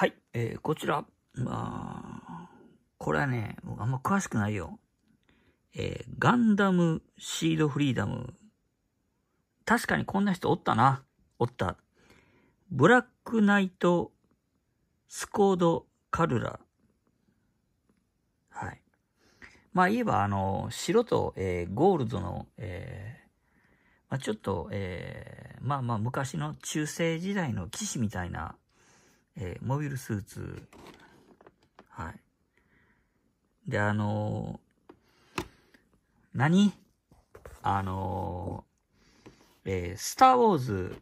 はい、えー、こちら、まあ、これはね、僕あんま詳しくないよ。えー、ガンダムシードフリーダム。確かにこんな人おったな。おった。ブラックナイト、スコード、カルラ。はい。まあ言えば、あの、白と、えー、ゴールドの、えー、まあ、ちょっと、えー、まあまあ昔の中世時代の騎士みたいなえー、モビルスーツ、はい。で、あのー、何あのー、えスター・ウォーズ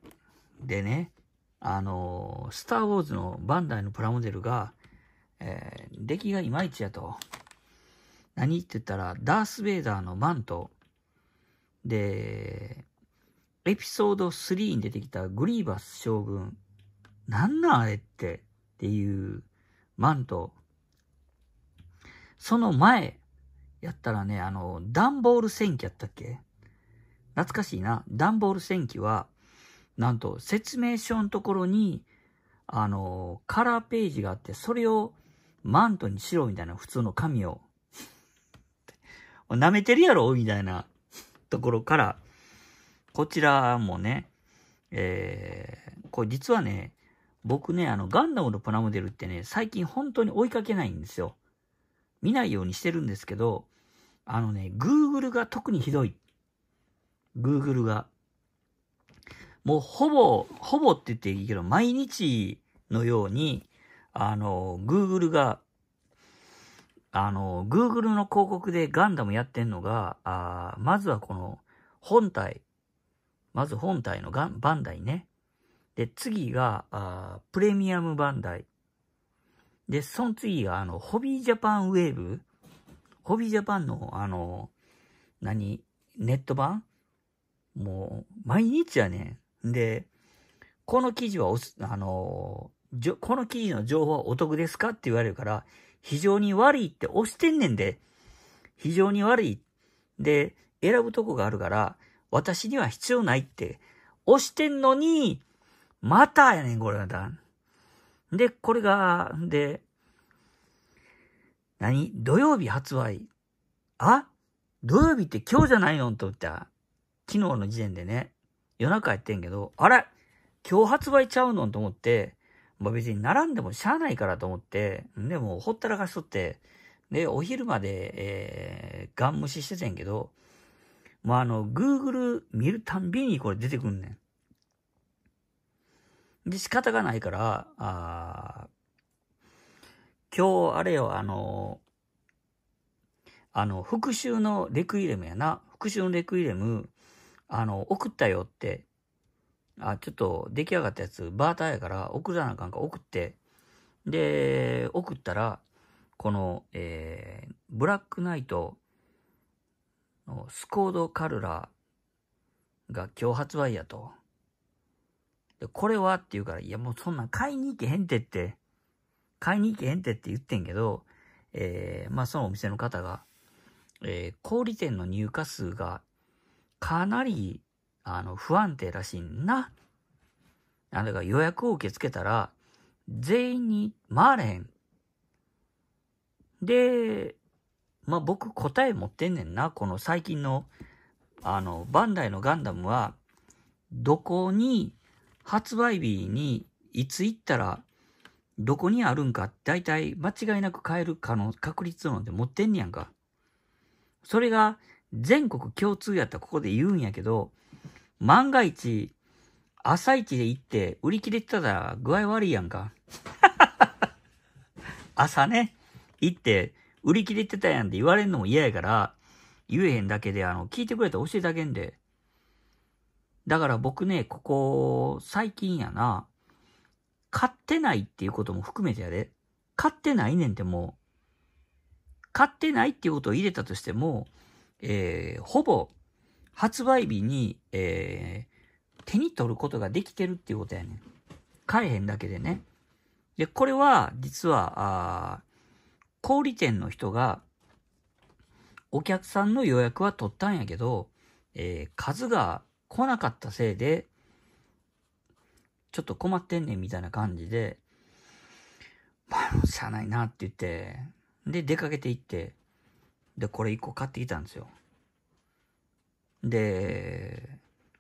でね、あのスター・ウォーズのバンダイのプラモデルが、えー、出来がいまいちやと。何って言ったら、ダース・ベイダーのマント。で、エピソード3に出てきたグリーバス将軍。なんなんあれって、っていうマント。その前、やったらね、あの、段ボール戦記やったっけ懐かしいな。段ボール戦記は、なんと説明書のところに、あの、カラーページがあって、それをマントにしろみたいな普通の紙を。舐めてるやろみたいなところから、こちらもね、えー、これ実はね、僕ね、あの、ガンダムのプラモデルってね、最近本当に追いかけないんですよ。見ないようにしてるんですけど、あのね、Google が特にひどい。Google が。もうほぼ、ほぼって言っていいけど、毎日のように、あの、Google が、あの、Google の広告でガンダムやってんのが、あまずはこの、本体。まず本体のガン、バンダイね。で、次が、あプレミアムバンダイ。で、その次が、あの、ホビージャパンウェーブ。ホビージャパンの、あの、何ネット版もう、毎日やねん。で、この記事はおす、あの、この記事の情報はお得ですかって言われるから、非常に悪いって押してんねんで。非常に悪い。で、選ぶとこがあるから、私には必要ないって押してんのに、またやねん、これまた。で、これが、で、何土曜日発売。あ土曜日って今日じゃないのと思った昨日の時点でね、夜中やってんけど、あれ今日発売ちゃうのと思って、まあ、別に並んでもしゃあないからと思って、で、もほったらかしとって、で、お昼まで、えー、ガン無視しててんけど、まあ、あの、Google 見るたんびにこれ出てくんねん。で、仕方がないから、あ今日、あれよ、あの、あの、復讐のレクイレムやな。復讐のレクイレム、あの、送ったよって。あ、ちょっと出来上がったやつ、バーターやから送らなあかんか送って。で、送ったら、この、えー、ブラックナイトのスコードカルラが今日発売やと。で、これはって言うから、いやもうそんなん買いに行けへんてって、買いに行けへんてって言ってんけど、えー、まあそのお店の方が、えー、小売店の入荷数がかなり、あの、不安定らしいな。なんだか予約を受け付けたら、全員に回れへん。で、まあ僕答え持ってんねんな。この最近の、あの、バンダイのガンダムは、どこに発売日にいつ行ったらどこにあるんか大体間違いなく買える可能、確率論で持ってんねやんか。それが全国共通やったらここで言うんやけど、万が一、朝一で行って売り切れてたら具合悪いやんか。朝ね、行って売り切れてたやんって言われるのも嫌やから、言えへんだけで、あの、聞いてくれたら教えてあげんで。だから僕ね、ここ、最近やな、買ってないっていうことも含めてやで、買ってないねんってもう、買ってないっていうことを入れたとしても、えー、ほぼ、発売日に、えー、手に取ることができてるっていうことやねん。買えへんだけでね。で、これは、実は、あ小売店の人が、お客さんの予約は取ったんやけど、えー、数が来なかったせいで、ちょっと困ってんねんみたいな感じで、まあ、しゃあないなって言って、で、出かけて行って、で、これ1個買ってきたんですよ。で、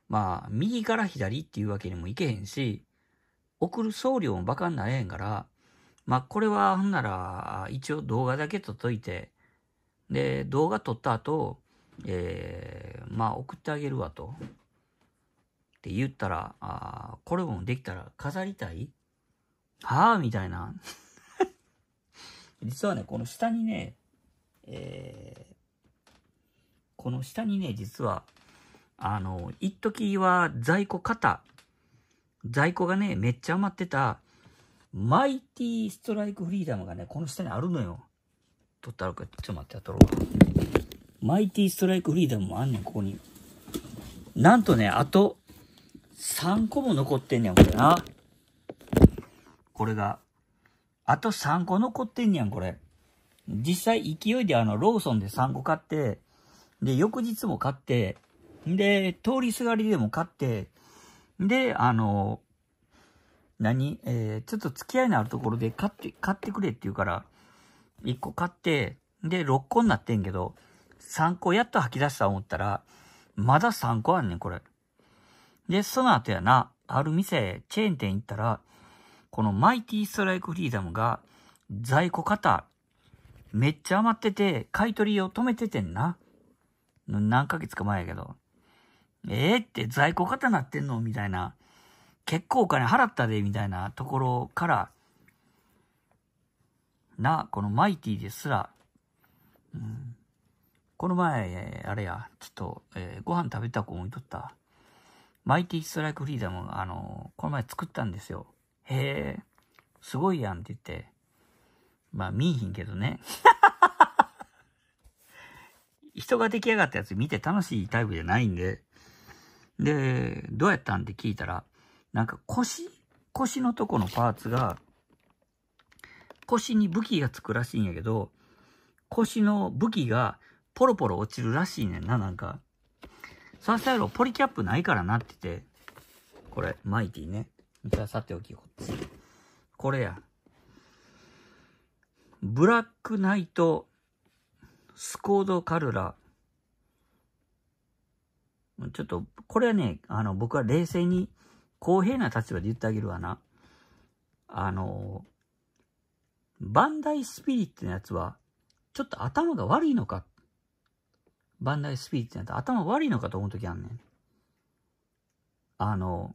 まあ、右から左っていうわけにもいけへんし、送る送料もバカになれへんから、まあ、これは、ほんなら、一応動画だけ撮っといて、で、動画撮った後、えー、まあ、送ってあげるわと。って言ったら、あこれもできたら飾りたいはあみたいな。実はね、この下にね、えー、この下にね、実は、あの、一時は在庫型、在庫がね、めっちゃ余ってた、マイティストライクフリーダムがね、この下にあるのよ。取ったらか、ちょっと待って、とろう。マイティストライクフリーダムもあんねん、ここに。なんとね、あと、3個も残ってんねやん、これな。これが。あと3個残ってんねやん、これ。実際勢いであの、ローソンで3個買って、で、翌日も買って、で、通りすがりでも買って、で、あの、何えー、ちょっと付き合いのあるところで買って、買ってくれって言うから、1個買って、で、6個になってんけど、3個やっと吐き出した思ったら、まだ3個あんねん、これ。で、その後やな、ある店、チェーン店行ったら、このマイティストライクフリーダムが在庫型、めっちゃ余ってて、買い取りを止めててんな。何ヶ月か前やけど。ええー、って在庫型なってんのみたいな。結構お金払ったで、みたいなところから、な、このマイティですら、うん、この前、あれや、ちょっと、えー、ご飯食べた子もいとった。マイティストライクフリーダム、あの、この前作ったんですよ。へえ、すごいやんって言って。まあ、見えひんけどね。人が出来上がったやつ見て楽しいタイプじゃないんで。で、どうやったんって聞いたら、なんか腰、腰のとこのパーツが、腰に武器がつくらしいんやけど、腰の武器がポロポロ落ちるらしいねんな、なんか。ポリキャップないからなってて。これ、マイティね。じゃあさておき、こっち。これや。ブラックナイト、スコードカルラ。ちょっと、これはね、あの、僕は冷静に、公平な立場で言ってあげるわな。あの、バンダイスピリッツのやつは、ちょっと頭が悪いのかっバンダイスピーってなった頭悪いのかと思う時あんねん。あの、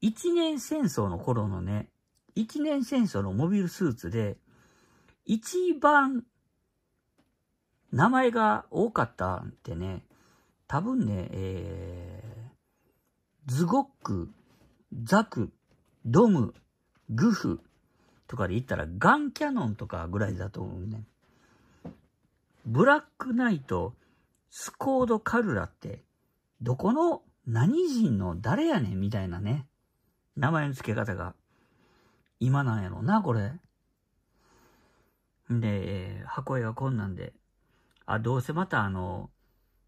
一年戦争の頃のね、一年戦争のモビルスーツで、一番名前が多かったってね、多分ね、えー、ズゴック、ザク、ドム、グフとかで言ったらガンキャノンとかぐらいだと思うね。ブラックナイト、スコードカルラって、どこの何人の誰やねんみたいなね。名前の付け方が、今なんやろな、これ。んで、箱絵がこんなんで、あ、どうせまたあの、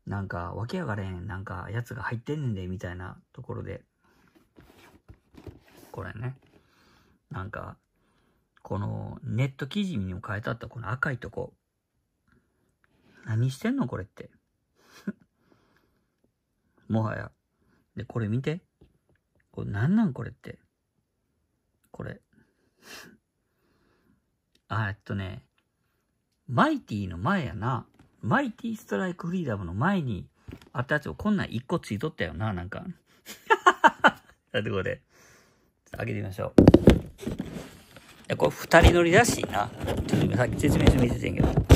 なんか、わけやがれん、なんか、やつが入ってんねんで、みたいなところで、これね、なんか、このネット記事にも書いてあったこの赤いとこ、何してんのこれって。もはや。で、これ見て。これ何なんこれって。これ。あ、えっとね、マイティの前やな。マイティストライクフリーダムの前にあったやつをこんなん一個ついとったよな、なんか。だってこれ。開けてみましょう。これ二人乗りらしいな。ちょっとさっき説明書見せてんけど。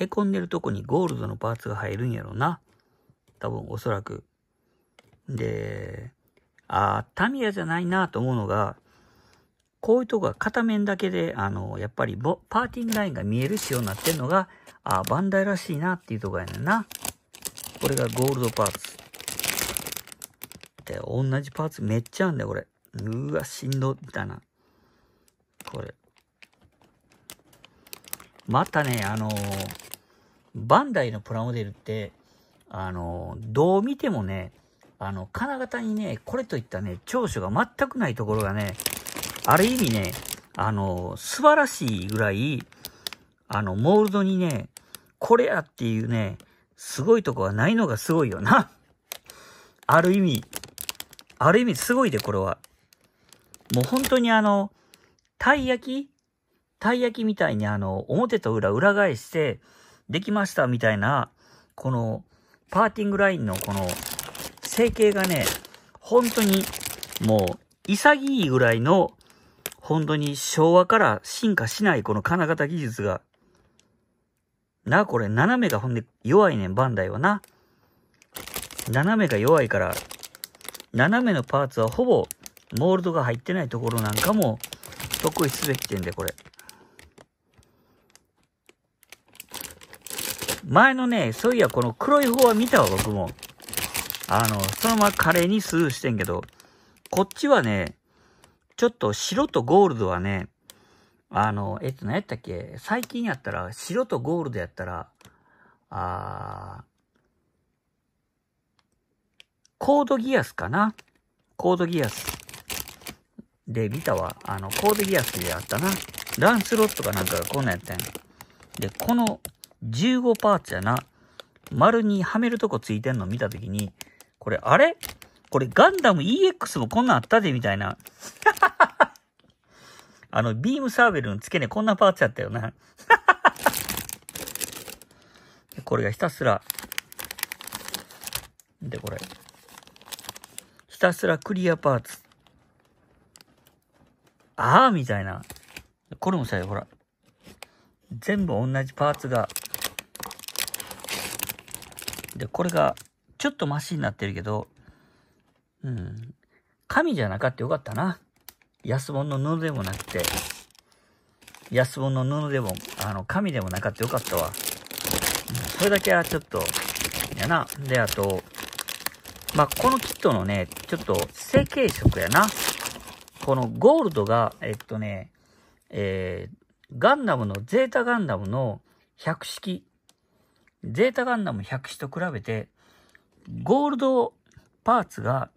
へこんでるとこにゴールドのパーツが入るんやろな。多分、おそらく。で、あタミヤじゃないなと思うのが、こういうとこが片面だけで、あの、やっぱりボパーティングラインが見える仕様になってるのが、あバンダイらしいなっていうとこやねんな。これがゴールドパーツ。で、同じパーツめっちゃあんだよ、これ。うわ、しんど、みたいな。これ。またね、あの、バンダイのプラモデルって、あの、どう見てもね、あの、金型にね、これといったね、長所が全くないところがね、ある意味ね、あの、素晴らしいぐらい、あの、モールドにね、これやっていうね、すごいとこがないのがすごいよな。ある意味、ある意味すごいで、これは。もう本当にあの、たい焼きたい焼きみたいにあの、表と裏裏返して、できましたみたいな、この、パーティングラインのこの、成形がね、本当に、もう、潔いぐらいの、本当に昭和から進化しないこの金型技術が、な、これ斜めがほんで弱いねん、バンダイはな。斜めが弱いから、斜めのパーツはほぼモールドが入ってないところなんかも得意すべき点でこれ。前のね、そういやこの黒い方は見たわ、僕も。あの、そのままカレーにスルーしてんけど、こっちはね、ちょっと白とゴールドはね、あの、えっと、何やったっけ最近やったら、白とゴールドやったら、あコードギアスかなコードギアス。で、見たわ。あの、コードギアスであったな。ランスロットかなんかがこんなんやったんや。で、この15%ーツやな、丸にはめるとこついてんの見たときに、これ、あれこれガンダム EX もこんなんあったで、みたいな。あの、ビームサーベルの付け根こんなパーツやったよな。これがひたすら、で、これ。ひたすらクリアパーツ。ああみたいな。これもさ、ほら。全部同じパーツがで、これが、ちょっとマシになってるけど、うん。神じゃなかったよかったな。安物の布でもなくて、安物の布でも、あの、紙でもなかったよかったわ。それだけはちょっと、やな。で、あと、まあ、このキットのね、ちょっと成形色やな。このゴールドが、えっとね、えー、ガンダムの、ゼータガンダムの100式ゼータガンダム100種と比べて、ゴールドパーツが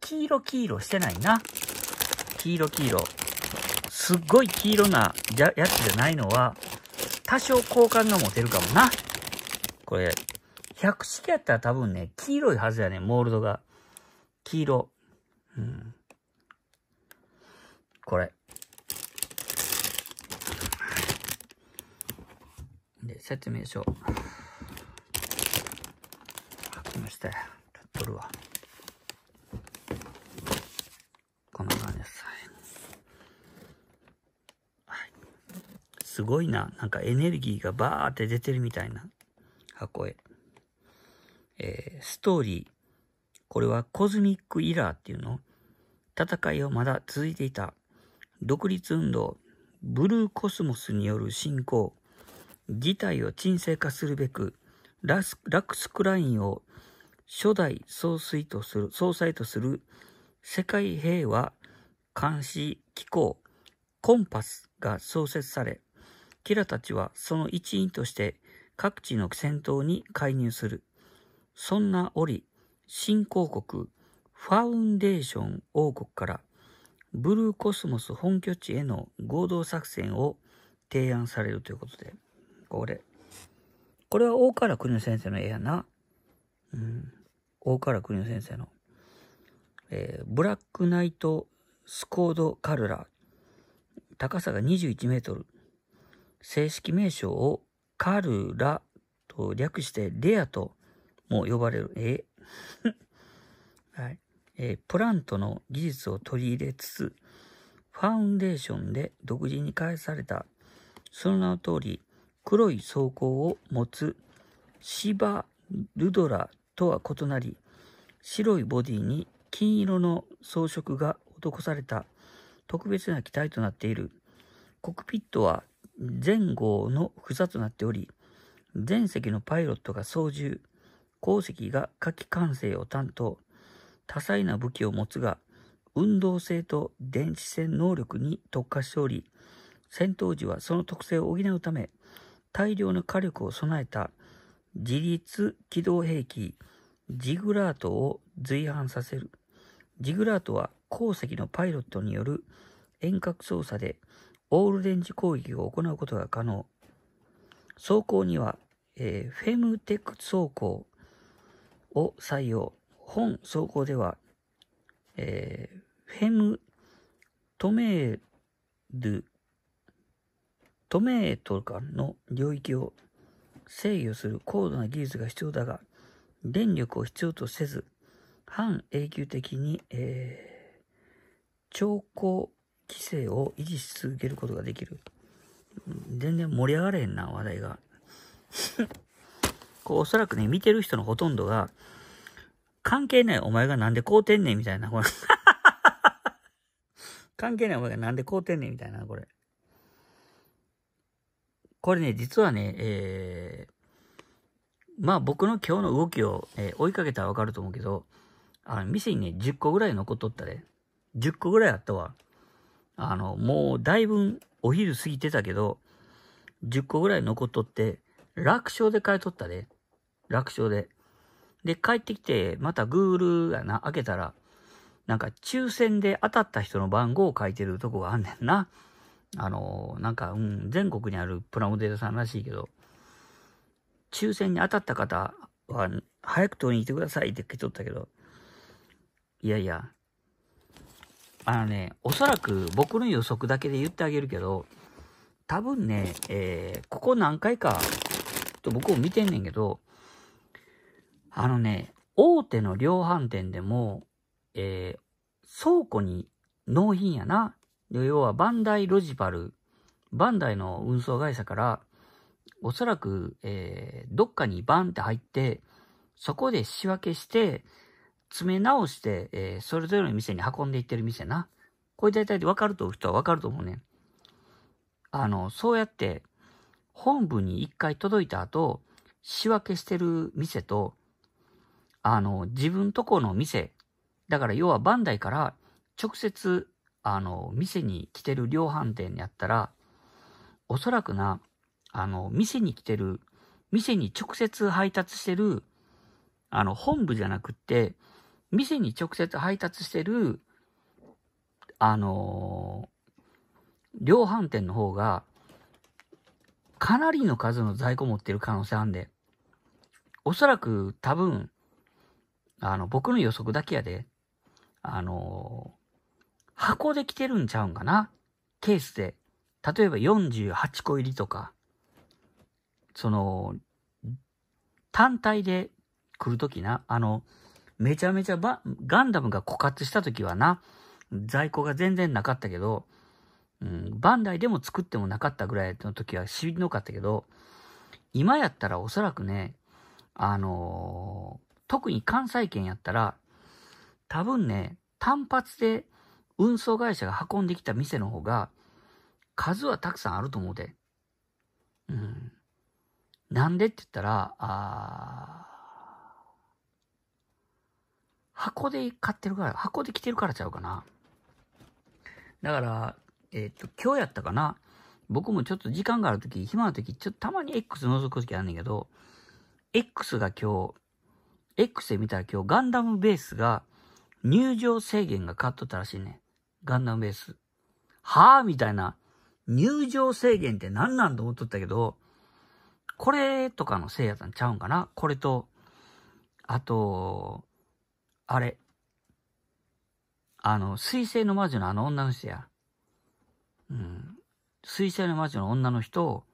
黄色黄色してないな。黄色黄色。すっごい黄色なやつじゃないのは、多少好感が持てるかもな。これ、100式やったら多分ね、黄色いはずやね、モールドが。黄色。うん。これ。で、説明書。ましっとるわ。こんな感じです。はい。すごいな。なんかエネルギーがバーって出てるみたいな箱絵。えー、ストーリー。これはコズミックイラーっていうの戦いはまだ続いていた。独立運動、ブルーコスモスによる侵攻、事態を沈静化するべく、ラスラックスクラインを初代総帥とする、総裁とする世界平和監視機構コンパスが創設され、キラたちはその一員として各地の戦闘に介入する。そんな折、新興国ファウンデーション王国からブルーコスモス本拠地への合同作戦を提案されるということで、これ。これは大川邦先生の絵やな。うん、大川邦夫先生の、えー、ブラックナイトスコードカルラ、高さが21メートル。正式名称をカルラと略してレアとも呼ばれる。えー、はい。えー、プラントの技術を取り入れつつ、ファウンデーションで独自に開発された、その名の通り、黒い装甲を持つシバルドラとは異なり白いボディに金色の装飾が施された特別な機体となっているコックピットは前後の房となっており前席のパイロットが操縦後席が火器管制を担当多彩な武器を持つが運動性と電子戦能力に特化しており戦闘時はその特性を補うため大量の火力を備えた自立機動兵器、ジグラートを随伴させる。ジグラートは鉱石のパイロットによる遠隔操作でオール電池攻撃を行うことが可能。走行には、えー、フェムテック走行を採用。本走行では、えー、フェムトメール、トメートル間の領域を制御する高度な技術が必要だが、電力を必要とせず、半永久的に、えー、超高規制を維持し続けることができる。全然盛り上がれへんな、話題が。こう、おそらくね、見てる人のほとんどが、関係ないお前がなんでこうてんねんみたいな、これ関係ないお前がなんでこうてんねんみたいな、これ。これね、実はね、えー、まあ僕の今日の動きを、えー、追いかけたらわかると思うけど、あの、店にね、10個ぐらい残っとったで。10個ぐらいあったわ。あの、もうだいぶお昼過ぎてたけど、10個ぐらい残っとって、楽勝で買い取ったで。楽勝で。で、帰ってきて、またグールがな、開けたら、なんか抽選で当たった人の番号を書いてるとこがあんねんな。あの、なんか、うん、全国にあるプラモデルさんらしいけど、抽選に当たった方は、早く取りに来てくださいって来とったけど、いやいや、あのね、おそらく僕の予測だけで言ってあげるけど、多分ね、えー、ここ何回か、と僕も見てんねんけど、あのね、大手の量販店でも、えー、倉庫に納品やな、要はバンダイロジパル、バンダイの運送会社から、おそらく、えー、どっかにバンって入って、そこで仕分けして、詰め直して、えー、それぞれの店に運んでいってる店な。これ大体で分かると人は分かると思うねあの、そうやって、本部に一回届いた後、仕分けしてる店と、あの、自分とこの店、だから要はバンダイから直接あの、店に来てる量販店やったら、おそらくな、あの、店に来てる、店に直接配達してる、あの、本部じゃなくって、店に直接配達してる、あのー、量販店の方が、かなりの数の在庫持ってる可能性あんで、おそらく多分、あの、僕の予測だけやで、あのー箱で来てるんちゃうんかなケースで。例えば48個入りとか、その、単体で来るときな、あの、めちゃめちゃば、ガンダムが枯渇したときはな、在庫が全然なかったけど、うん、バンダイでも作ってもなかったぐらいの時はしんどかったけど、今やったらおそらくね、あのー、特に関西圏やったら、多分ね、単発で運送会社が運んできた店の方が、数はたくさんあると思うで。うん。なんでって言ったら、あ箱で買ってるから、箱で来てるからちゃうかな。だから、えっ、と、今日やったかな。僕もちょっと時間があるとき、暇なとき、ちょっとたまに X 覗くときあんねんけど、X が今日、X で見たら今日ガンダムベースが入場制限が変わっとったらしいね。ガンダムベース。はぁみたいな、入場制限って何なんと思っとったけど、これとかのせいやさんちゃうんかなこれと、あと、あれ。あの、水星の魔女のあの女の人や。うん。水星の魔女の女の人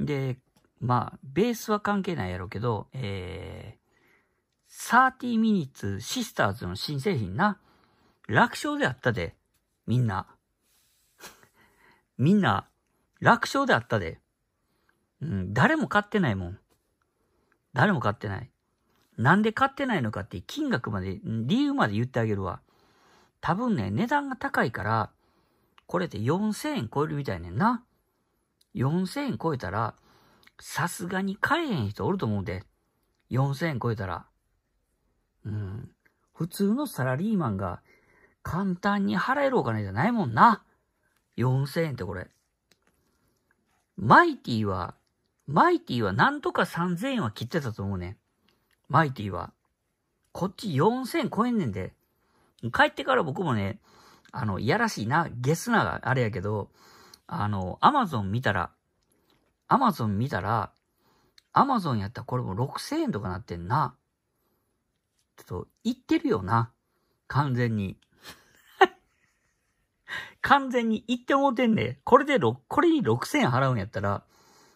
で、まあ、ベースは関係ないやろうけど、えー、30 minutes sisters の新製品な。楽勝であったで。みんな。みんな、楽勝であったで。うん、誰も買ってないもん。誰も買ってない。なんで買ってないのかって金額まで、理由まで言ってあげるわ。多分ね、値段が高いから、これって4000円超えるみたいねんな。4000円超えたら、さすがに買えへん人おると思うで。4000円超えたら。うん。普通のサラリーマンが簡単に払えるお金じゃないもんな。4000円ってこれ。マイティは、マイティはなんとか3000円は切ってたと思うね。マイティは。こっち4000超えんねんで。帰ってから僕もね、あの、いやらしいな、ゲスながあれやけど、あの、アマゾン見たら、アマゾン見たら、アマゾンやったらこれも6000円とかなってんな。ちょっと、言ってるよな。完全に。完全に言ってもうてんねこれで6、これに6000円払うんやったら、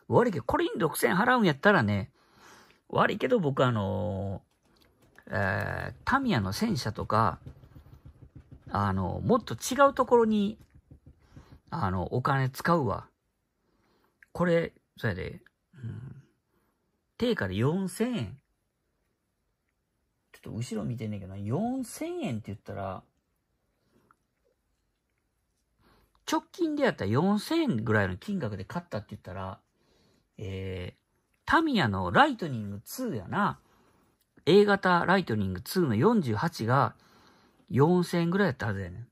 悪いけど、これに6000円払うんやったらね、悪いけど僕あのー、えー、タミヤの戦車とか、あのー、もっと違うところに、あの、お金使うわ。これ、それで、うん、定価で4000円。ちょっと後ろ見てんねんけどな、4000円って言ったら、直近でやったら4000円ぐらいの金額で買ったって言ったら、えー、タミヤのライトニング2やな、A 型ライトニング2の48が4000円ぐらいやったはずやねん。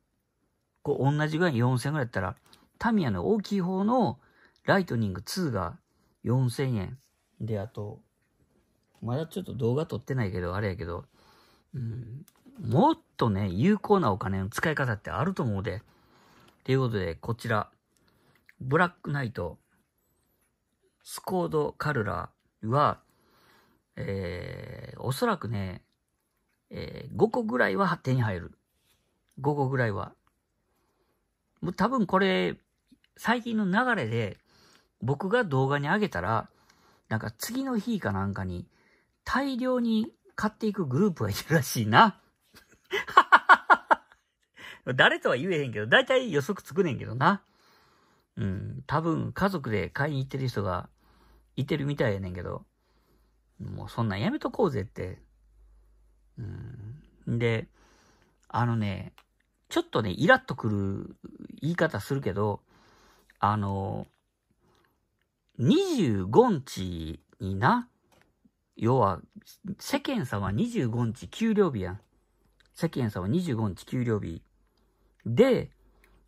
こう同じぐらい4000円ぐらいやったら、タミヤの大きい方のライトニング2が4000円。で、あと、まだちょっと動画撮ってないけど、あれやけど、うん、もっとね、有効なお金の使い方ってあると思うで。ということで、こちら、ブラックナイト、スコードカルラは、えー、おそらくね、えー、5個ぐらいは手に入る。5個ぐらいは。もう多分これ、最近の流れで、僕が動画に上げたら、なんか次の日かなんかに、大量に買っていくグループがいるらしいな。誰とは言えへんけど、だいたい予測つくねんけどな。うん、多分家族で買いに行ってる人がいてるみたいやねんけど、もうそんなんやめとこうぜって。うん、で、あのね、ちょっとね、イラッとくる言い方するけど、あの、25日にな、要は、世間さんは25日給料日やん。世間さんは25日給料日。で、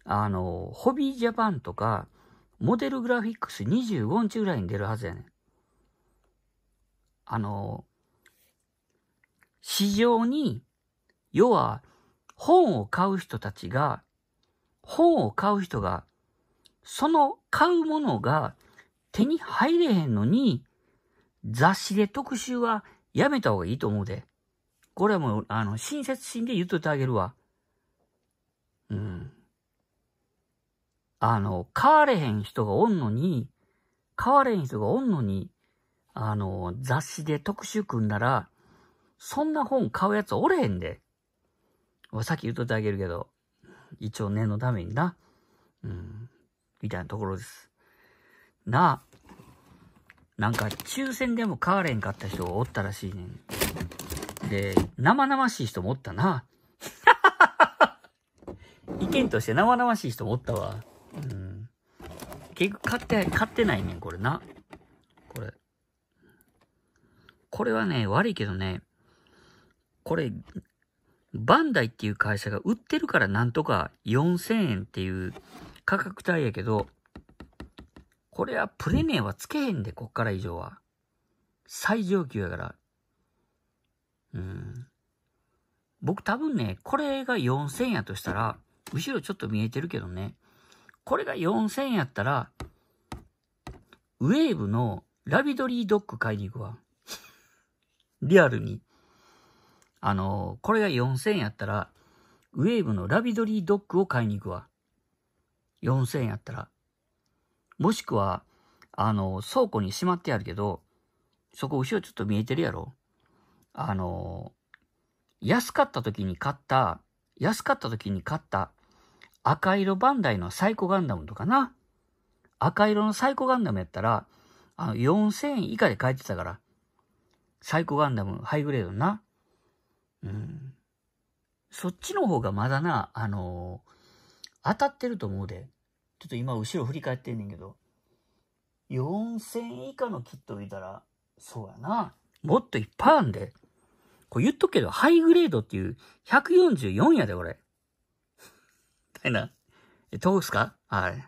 あの、ホビージャパンとか、モデルグラフィックス25日ぐらいに出るはずやねん。あの、市場に、要は、本を買う人たちが、本を買う人が、その買うものが手に入れへんのに、雑誌で特集はやめた方がいいと思うで。これはもう、あの、親切心で言っといてあげるわ。うん。あの、変われへん人がおんのに、変われへん人がおんのに、あの、雑誌で特集組んだら、そんな本買うやつおれへんで。さっき言っとってあげるけど、一応念のためにな。うん。みたいなところです。なあ。なんか、抽選でも買われへんかった人がおったらしいねん。で、生々しい人もおったな。意見として生々しい人もおったわ。うん。結局買って、買ってないねん、これな。これ。これはね、悪いけどね、これ、バンダイっていう会社が売ってるからなんとか4000円っていう価格帯やけど、これはプレネはつけへんで、こっから以上は。最上級やから。うん。僕多分ね、これが4000やとしたら、後ろちょっと見えてるけどね。これが4000やったら、ウェーブのラビドリードッグ買いに行くわ。リアルに。あの、これが4000やったら、ウェーブのラビドリードッグを買いに行くわ。4000やったら。もしくは、あの、倉庫にしまってあるけど、そこ後ろちょっと見えてるやろあの、安かった時に買った、安かった時に買った赤色バンダイのサイコガンダムとかな。赤色のサイコガンダムやったら、あの、4000円以下で買えてたから。サイコガンダム、ハイグレードな。うん。そっちの方がまだな、あのー、当たってると思うで。ちょっと今後ろ振り返ってんねんけど。4000以下のキットを見たら、そうやな。もっといっぱいあんで。こう言っとくけど、ハイグレードっていう144やで、これ。たいな。え、どうすかはい。